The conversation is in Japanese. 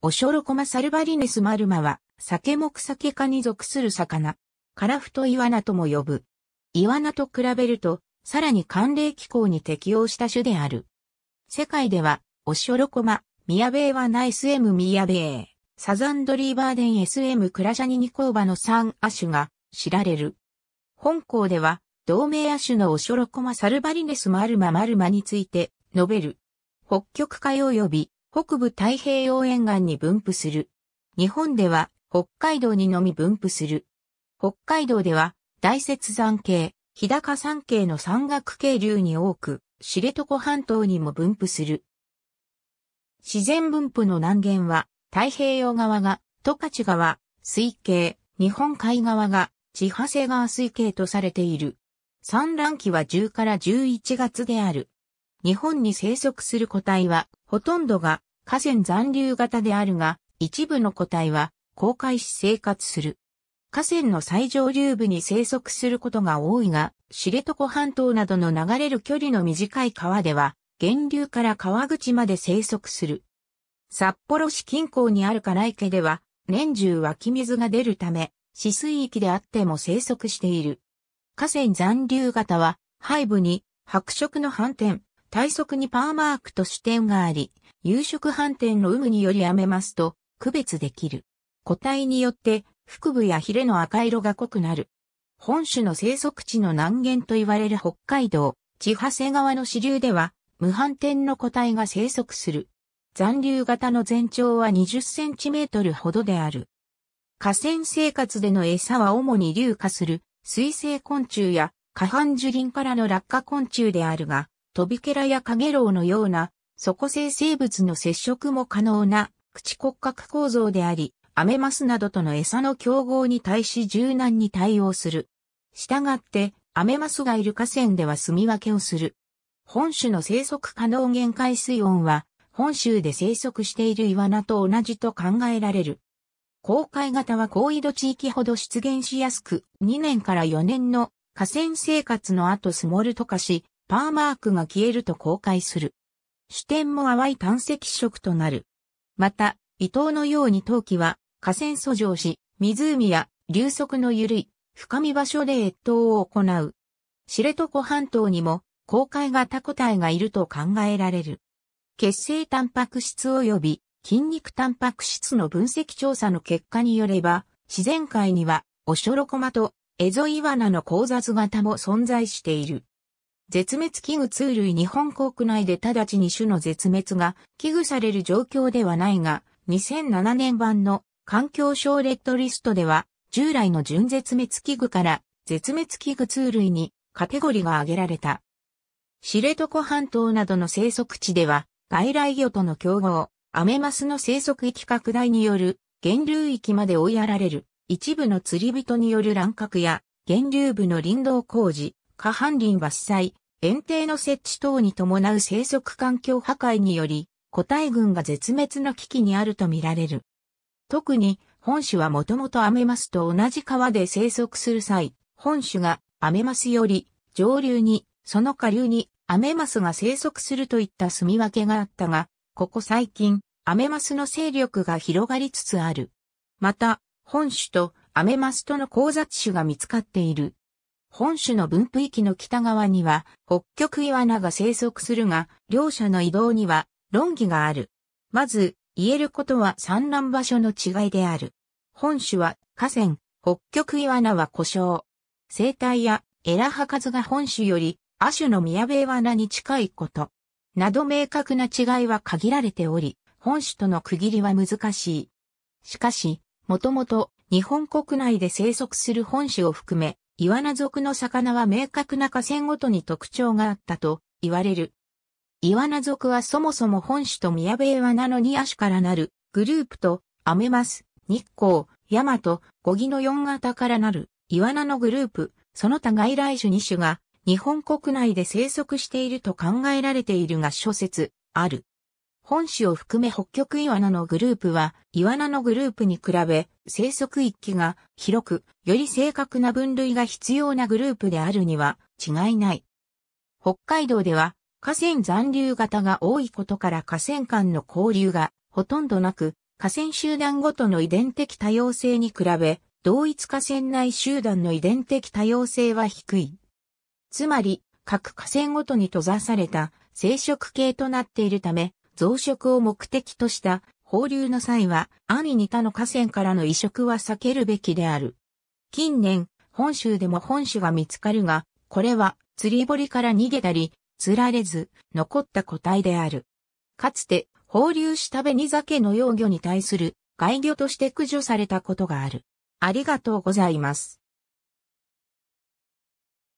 オショロコマサルバリネスマルマは、酒草酒科に属する魚。カラフトイワナとも呼ぶ。イワナと比べると、さらに寒冷気候に適応した種である。世界では、オショロコマ、ミヤベイはナイス M ミヤベイ、サザンドリーバーデン SM クラシャニニコーバの3亜種が知られる。本校では、同名亜種のオショロコマサルバリネスマルママルマについて述べる。北極海及び北部太平洋沿岸に分布する。日本では北海道にのみ分布する。北海道では大雪山系、日高山系の山岳渓流に多く、知床半島にも分布する。自然分布の南限は、太平洋側が十勝川、水系、日本海側が千長川水系とされている。産卵期は10から11月である。日本に生息する個体は、ほとんどが河川残留型であるが、一部の個体は公開し生活する。河川の最上流部に生息することが多いが、知床半島などの流れる距離の短い川では、源流から川口まで生息する。札幌市近郊にある唐池では、年中湧き水が出るため、死水域であっても生息している。河川残留型は、背部に白色の斑点、体側にパーマークと支点があり、有色斑点の有無によりやめますと区別できる。個体によって腹部やヒレの赤色が濃くなる。本種の生息地の南限と言われる北海道、千波瀬川の支流では、無斑点の個体が生息する。残留型の全長は20センチメートルほどである。河川生活での餌は主に流化する水生昆虫や下半樹林からの落下昆虫であるが、トビケラやカゲロウのような、底性生物の接触も可能な、口骨格構造であり、アメマスなどとの餌の競合に対し柔軟に対応する。したがって、アメマスがいる河川では住み分けをする。本種の生息可能限界水温は、本州で生息しているイワナと同じと考えられる。公海型は高緯度地域ほど出現しやすく、2年から4年の河川生活の後スモルト化し、パーマークが消えると公開する。主点も淡い炭石色となる。また、伊藤のように陶器は河川遡上し、湖や流速の緩い深み場所で越冬を行う。知床半島にも公開型個体がいると考えられる。血清タンパク質及び筋肉タンパク質の分析調査の結果によれば、自然界にはオショロコマとエゾイワナの交雑型も存在している。絶滅危惧通類日本国内で直ちに種の絶滅が危惧される状況ではないが、2007年版の環境省レッドリストでは、従来の純絶滅危惧から絶滅危惧通類にカテゴリーが挙げられた。知床半島などの生息地では、外来魚との競合、アメマスの生息域拡大による源流域まで追いやられる一部の釣り人による乱獲や源流部の林道工事、下半林伐採、園庭の設置等に伴う生息環境破壊により、個体群が絶滅の危機にあるとみられる。特に、本種はもともとアメマスと同じ川で生息する際、本種がアメマスより上流に、その下流にアメマスが生息するといった住み分けがあったが、ここ最近、アメマスの勢力が広がりつつある。また、本種とアメマスとの交雑種が見つかっている本種の分布域の北側には北極イワナが生息するが、両者の移動には論議がある。まず、言えることは産卵場所の違いである。本種は河川、北極イワナは故障。生態やエラハ数が本種より亜種の宮部イワナに近いこと。など明確な違いは限られており、本種との区切りは難しい。しかし、もともと日本国内で生息する本種を含め、イワナ属の魚は明確な河川ごとに特徴があったと言われる。イワナ属はそもそも本種と宮部イワナの2亜種からなるグループとアメマス、日光、ヤマト、ゴギの4型からなるイワナのグループ、その他外来種2種が日本国内で生息していると考えられているが諸説ある。本種を含め北極イワナのグループは、イワナのグループに比べ、生息域が広く、より正確な分類が必要なグループであるには違いない。北海道では、河川残留型が多いことから河川間の交流がほとんどなく、河川集団ごとの遺伝的多様性に比べ、同一河川内集団の遺伝的多様性は低い。つまり、各河川ごとに閉ざされた生殖系となっているため、増殖を目的とした放流の際は、兄に他の河川からの移植は避けるべきである。近年、本州でも本種が見つかるが、これは釣り堀から逃げたり、釣られず、残った個体である。かつて、放流した紅鮭の幼魚に対する、外魚として駆除されたことがある。ありがとうございます。